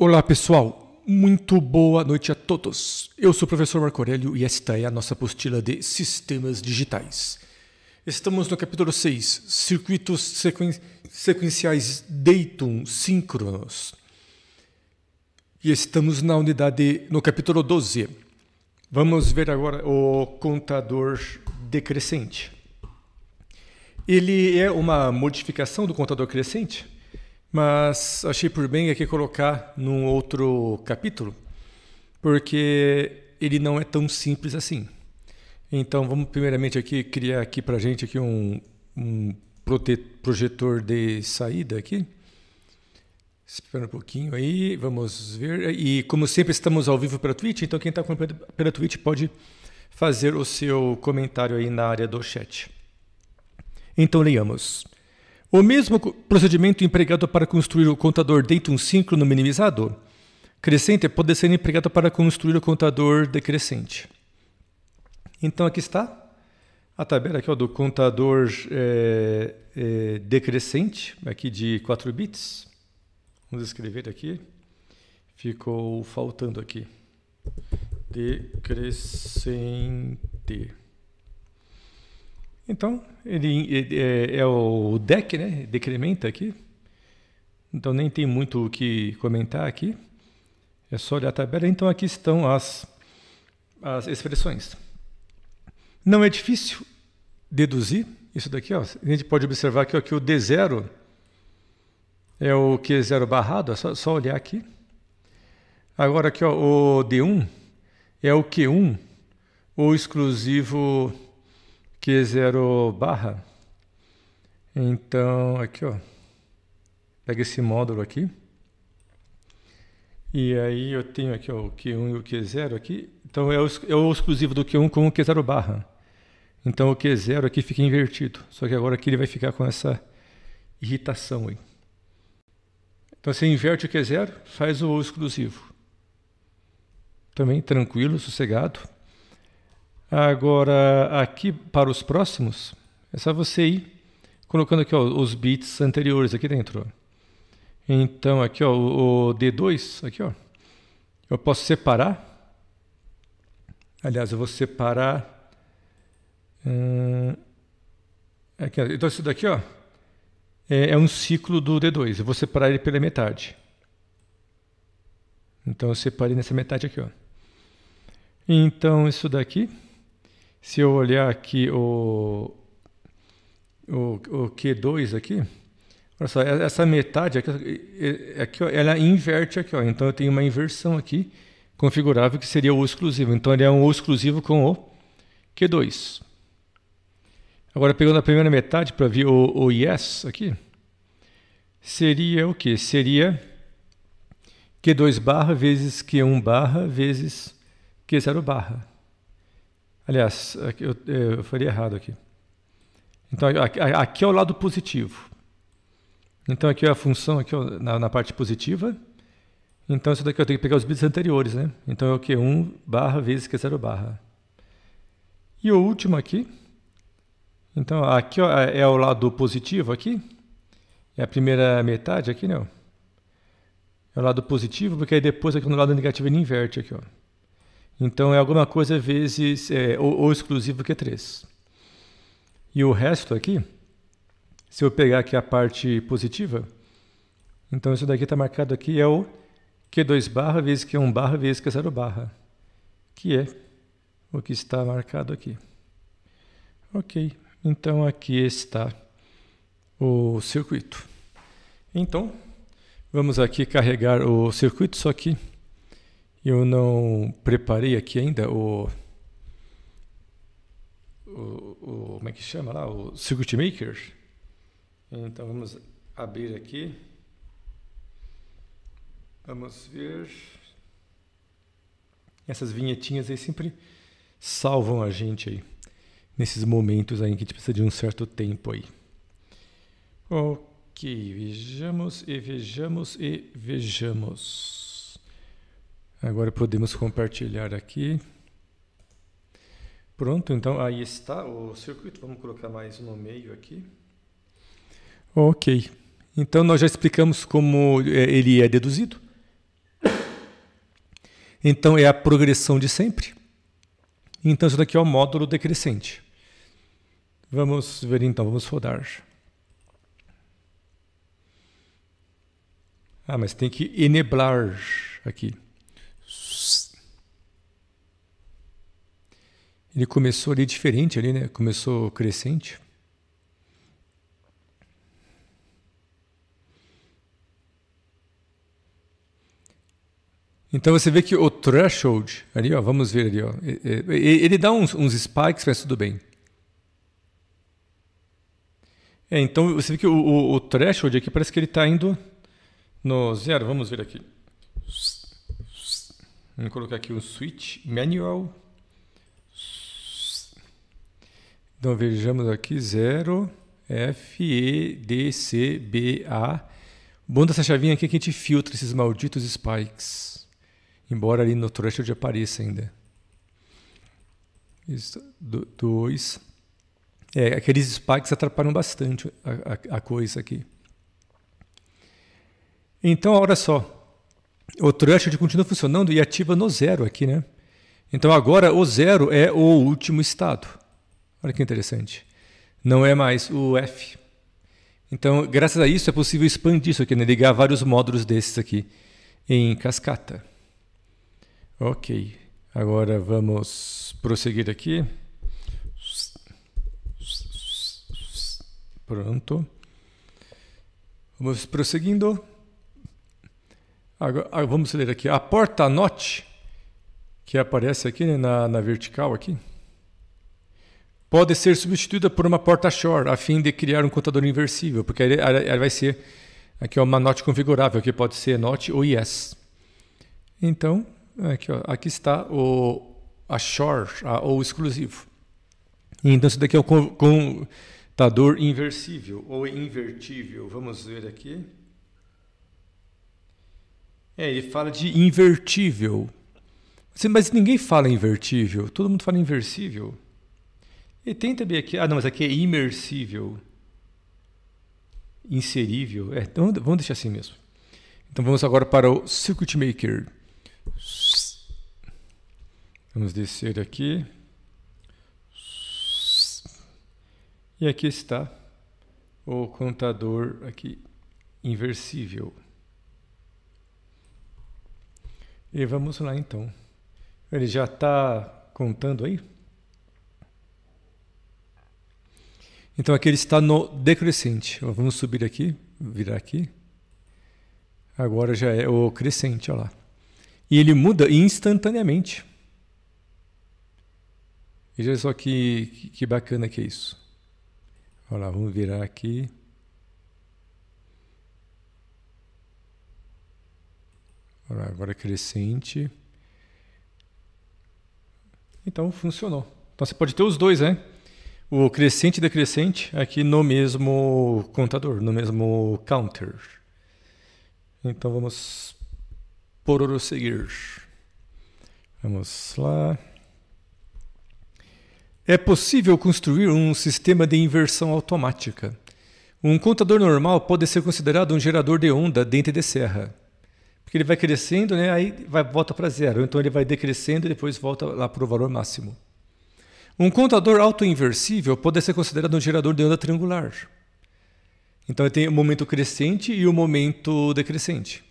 Olá pessoal, muito boa noite a todos. Eu sou o professor Marco Aurélio e esta é a nossa apostila de Sistemas Digitais. Estamos no capítulo 6, Circuitos sequen Sequenciais Dayton Síncronos. E estamos na unidade, no capítulo 12. Vamos ver agora o contador decrescente. Ele é uma modificação do contador crescente? mas achei por bem aqui colocar num outro capítulo, porque ele não é tão simples assim. Então vamos primeiramente aqui criar aqui para gente aqui um, um projetor de saída aqui. Espera um pouquinho aí, vamos ver. E como sempre estamos ao vivo pela Twitch, então quem está acompanhando pela Twitch pode fazer o seu comentário aí na área do chat. Então leiamos. O mesmo procedimento empregado para construir o contador deitum síncrono minimizado crescente é pode ser empregado para construir o contador decrescente. Então aqui está a tabela aqui, ó, do contador é, é, decrescente, aqui de 4 bits. Vamos escrever aqui. Ficou faltando aqui. Decrescente. Então, ele, ele é, é, o DEC, né? Decrementa aqui. Então, nem tem muito o que comentar aqui. É só olhar a tabela. Então, aqui estão as, as expressões. Não é difícil deduzir isso daqui. Ó. A gente pode observar que, ó, que o D0 é o Q0 é barrado. É só, só olhar aqui. Agora aqui ó, o D1 é o Q1, o exclusivo Q0 barra. Então, aqui ó, pega esse módulo aqui. E aí eu tenho aqui ó, o Q1 e o Q0 aqui. Então é o, é o exclusivo do Q1 com o Q0 barra. Então o Q0 aqui fica invertido. Só que agora aqui ele vai ficar com essa irritação aí. Então você inverte o Q0, faz o exclusivo. Também tranquilo, sossegado. Agora, aqui para os próximos, é só você ir colocando aqui ó, os bits anteriores aqui dentro. Então, aqui ó, o D2, aqui ó, eu posso separar. Aliás, eu vou separar. Hum, aqui, então, isso daqui ó, é, é um ciclo do D2. Eu vou separar ele pela metade. Então, eu separei nessa metade aqui. Ó. Então, isso daqui se eu olhar aqui o, o, o Q2 aqui, olha só, essa metade aqui, aqui ó, ela inverte aqui, ó, então eu tenho uma inversão aqui configurável que seria o exclusivo. Então ele é um exclusivo com o Q2. Agora pegando a primeira metade para ver o, o yes aqui, seria o que? Seria Q2 barra vezes Q1 barra vezes Q0 barra. Aliás, eu, eu faria errado aqui. Então, aqui é o lado positivo. Então, aqui é a função aqui, é na, na parte positiva. Então, isso daqui eu tenho que pegar os bits anteriores, né? Então, é o que? 1 barra vezes que 0 é barra. E o último aqui. Então, aqui ó, é, é o lado positivo aqui. É a primeira metade aqui, né? É o lado positivo, porque aí depois aqui no lado negativo ele inverte aqui, ó. Então é alguma coisa vezes é, ou, ou exclusivo Q3. É e o resto aqui, se eu pegar aqui a parte positiva, então isso daqui está marcado aqui é o Q2 barra vezes Q1 barra vezes Q0 barra, que é o que está marcado aqui. Ok, então aqui está o circuito. Então, vamos aqui carregar o circuito, só que eu não preparei aqui ainda o, o, o como é que chama lá, o Circuit Maker. Então vamos abrir aqui. Vamos ver. Essas vinhetinhas aí sempre salvam a gente aí nesses momentos aí que a gente precisa de um certo tempo aí. Ok, vejamos e vejamos e vejamos. Agora podemos compartilhar aqui. Pronto, então aí está o circuito. Vamos colocar mais um no meio aqui. Ok. Então nós já explicamos como é, ele é deduzido. Então é a progressão de sempre. Então isso daqui é o módulo decrescente. Vamos ver então, vamos rodar. Ah, mas tem que eneblar aqui. Ele começou ali diferente ali, né? Começou crescente. Então você vê que o threshold ali, ó, vamos ver ali, ó, ele dá uns, uns spikes, mas tudo bem. É, então você vê que o, o, o threshold aqui parece que ele está indo no zero. Vamos ver aqui. Vamos colocar aqui um switch manual Então vejamos aqui 0 F E D C B A. Bom dessa chavinha aqui é que a gente filtra esses malditos spikes. Embora ali no threshold apareça ainda. Isso, do, dois. É, aqueles spikes atrapalham bastante a, a, a coisa aqui. Então, olha só. O threshold continua funcionando e ativa no zero aqui, né? Então agora o zero é o último estado. Olha que interessante. Não é mais o F. Então, graças a isso, é possível expandir isso aqui, né? ligar vários módulos desses aqui em cascata. Ok, agora vamos prosseguir aqui. Pronto. Vamos prosseguindo. Agora, ah, vamos ler aqui. A porta note, que aparece aqui né, na, na vertical aqui pode ser substituída por uma porta shore, a fim de criar um contador inversível, porque ela vai ser aqui é uma NOT configurável, que pode ser NOT ou YES. Então, aqui, ó, aqui está o, a ou exclusivo. Então, isso daqui é o contador inversível ou invertível. Vamos ver aqui. É, ele fala de invertível. Mas ninguém fala invertível, todo mundo fala inversível. E tem também aqui. Ah, não, mas aqui é imersível. Inserível. É, então vamos deixar assim mesmo. Então vamos agora para o Circuit Maker. Vamos descer aqui. E aqui está o contador aqui inversível. E vamos lá então. Ele já está contando aí? Então aqui ele está no decrescente. Vamos subir aqui, virar aqui. Agora já é o crescente, olha lá. E ele muda instantaneamente. Veja só que, que bacana que é isso. Olha lá, vamos virar aqui. Olha lá, agora é crescente. Então funcionou. Então você pode ter os dois, né? o crescente e decrescente aqui no mesmo contador, no mesmo counter. Então vamos prosseguir. Vamos lá. É possível construir um sistema de inversão automática. Um contador normal pode ser considerado um gerador de onda dente de serra. Porque ele vai crescendo, né? aí vai, volta para zero. Então ele vai decrescendo e depois volta lá para o valor máximo. Um contador autoinversível pode ser considerado um gerador de onda triangular. Então tem o momento crescente e o momento decrescente.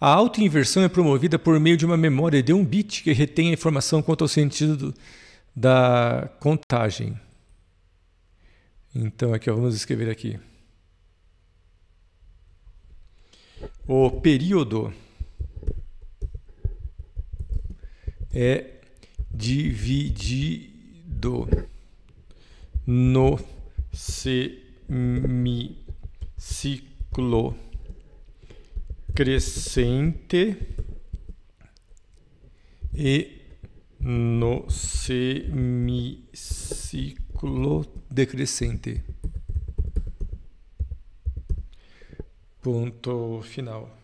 A autoinversão é promovida por meio de uma memória de um bit que retém a informação quanto ao sentido do, da contagem. Então aqui vamos escrever aqui. O período é dividido no semiciclo crescente e no semiciclo decrescente. Ponto final.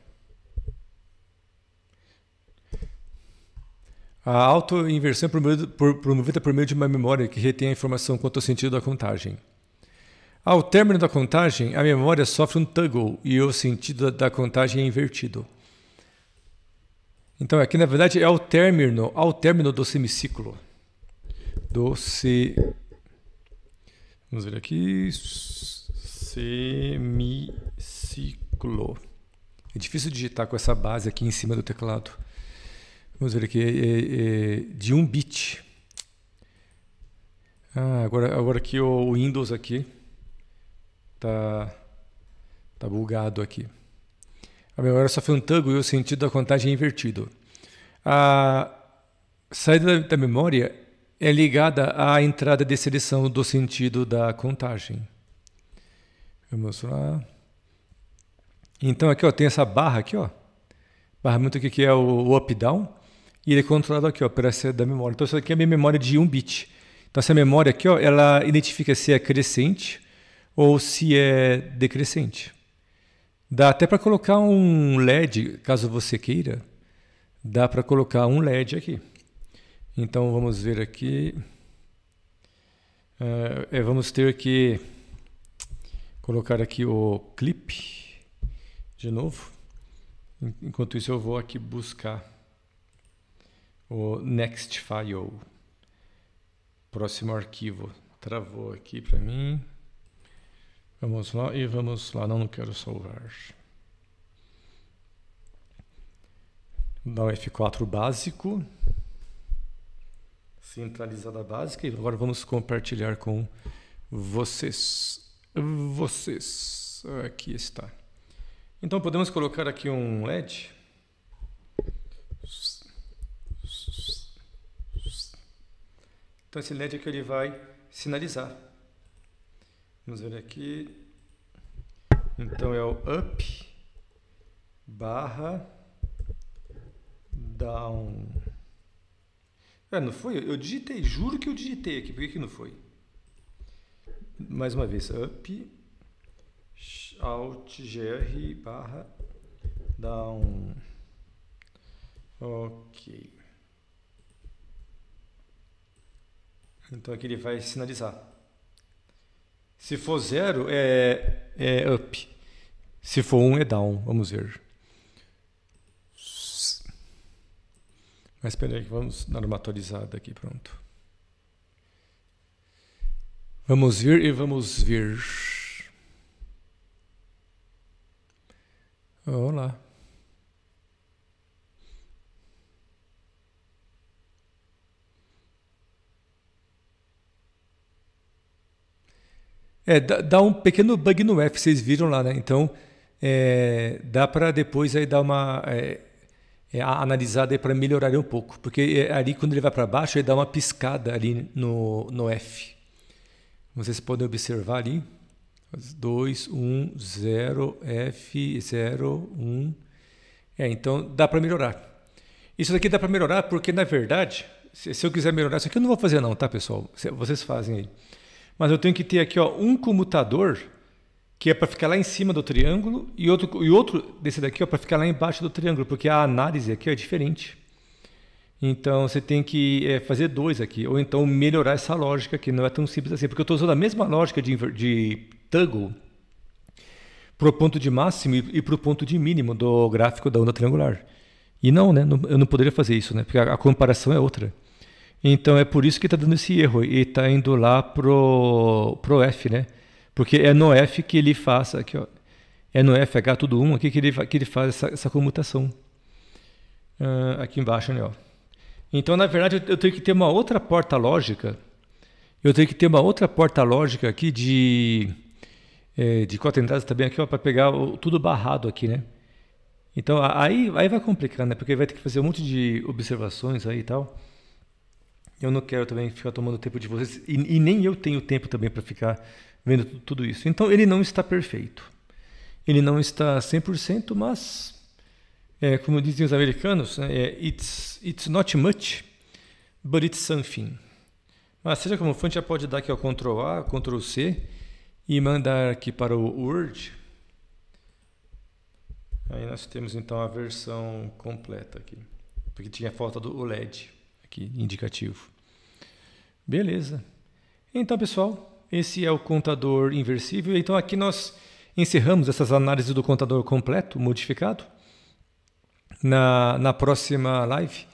A autoinversão é promovida por meio de uma memória que retém a informação quanto ao sentido da contagem. Ao término da contagem, a memória sofre um tuggle e o sentido da contagem é invertido. Então, aqui na verdade é ao término, ao término do semiciclo. Do se. Vamos ver aqui. Semiciclo. É difícil digitar com essa base aqui em cima do teclado. Vamos ver aqui, é, é, é, de um bit. Ah, agora, agora que o Windows aqui tá, tá bugado aqui. A memória foi um tango e o sentido da contagem é invertido. A saída da, da memória é ligada à entrada de seleção do sentido da contagem. Vamos lá. Então aqui ó, tem essa barra aqui, ó. barra muito aqui que é o up-down. E ele é controlado aqui ó, pela essa da memória. Então, isso aqui é a minha memória de 1 bit. Então, essa memória aqui ó, ela identifica se é crescente ou se é decrescente. Dá até para colocar um LED, caso você queira. Dá para colocar um LED aqui. Então, vamos ver aqui. É, é, vamos ter que colocar aqui o clip de novo. Enquanto isso, eu vou aqui buscar o next file. Próximo arquivo. Travou aqui para mim. Vamos lá e vamos lá. Não, não quero salvar. Dá F4 básico. Centralizada básica. E agora vamos compartilhar com vocês. Vocês. Aqui está. Então podemos colocar aqui um LED. Então esse LED aqui ele vai sinalizar. Vamos ver aqui. Então é o up barra down. É, não foi? Eu digitei, juro que eu digitei aqui. Por que, que não foi? Mais uma vez, up alt gr barra down. Ok. Então aqui ele vai sinalizar. Se for zero, é, é up. Se for um, é down. Vamos ver. Mas espera aí, vamos dar uma atualizada aqui, pronto. Vamos ver e vamos ver. Olá. É, dá, dá, um pequeno bug no F, vocês viram lá, né? Então, é, dá para depois aí dar uma é, é analisada para melhorar um pouco, porque é, ali quando ele vai para baixo, ele dá uma piscada ali no, no F. Vocês podem observar ali. 2, 1, 0, F, 0, 1. É, então dá para melhorar. Isso daqui dá para melhorar porque, na verdade, se, se eu quiser melhorar, isso aqui eu não vou fazer não, tá, pessoal? Vocês fazem aí mas eu tenho que ter aqui ó, um comutador que é para ficar lá em cima do triângulo e outro, e outro desse daqui para ficar lá embaixo do triângulo, porque a análise aqui ó, é diferente. Então você tem que é, fazer dois aqui, ou então melhorar essa lógica que não é tão simples assim, porque eu estou usando a mesma lógica de, de toggle para o ponto de máximo e, e para o ponto de mínimo do gráfico da onda triangular. E não, né? Eu não poderia fazer isso, né? Porque a, a comparação é outra. Então é por isso que está dando esse erro e está indo lá pro pro F, né? Porque é no F que ele faz aqui, ó. É no F H tudo 1 aqui que ele que ele faz essa, essa comutação. Uh, aqui embaixo, né, ó. Então, na verdade, eu, eu tenho que ter uma outra porta lógica. Eu tenho que ter uma outra porta lógica aqui de é, de quatro entradas também aqui, ó, para pegar o, tudo barrado aqui, né? Então, aí aí vai complicar, né? Porque vai ter que fazer um monte de observações aí e tal. Eu não quero também ficar tomando tempo de vocês e, e nem eu tenho tempo também para ficar vendo tudo isso. Então ele não está perfeito. Ele não está 100%, mas é, como dizem os americanos, né, é, it's, it's not much, but it's something. Mas seja como for, a gente já pode dar aqui ao Ctrl A, Ctrl C e mandar aqui para o Word. Aí nós temos então a versão completa aqui, porque tinha falta do OLED que indicativo. Beleza. Então, pessoal, esse é o contador inversível. Então, aqui nós encerramos essas análises do contador completo, modificado. Na, na próxima live,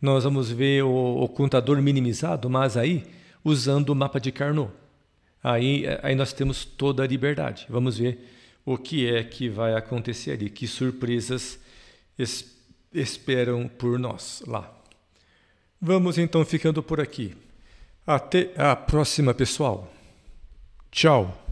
nós vamos ver o, o contador minimizado, mas aí usando o mapa de Carnot. Aí, eh, aí nós temos toda a liberdade. Vamos ver o que é que vai acontecer ali, que surpresas es, esperam por nós lá. Vamos então ficando por aqui. Até a próxima, pessoal. Tchau.